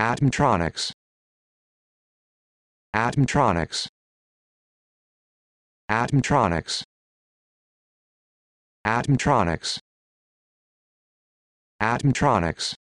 Atomtronics Atomtronics Atomtronics Atomtronics Atomtronics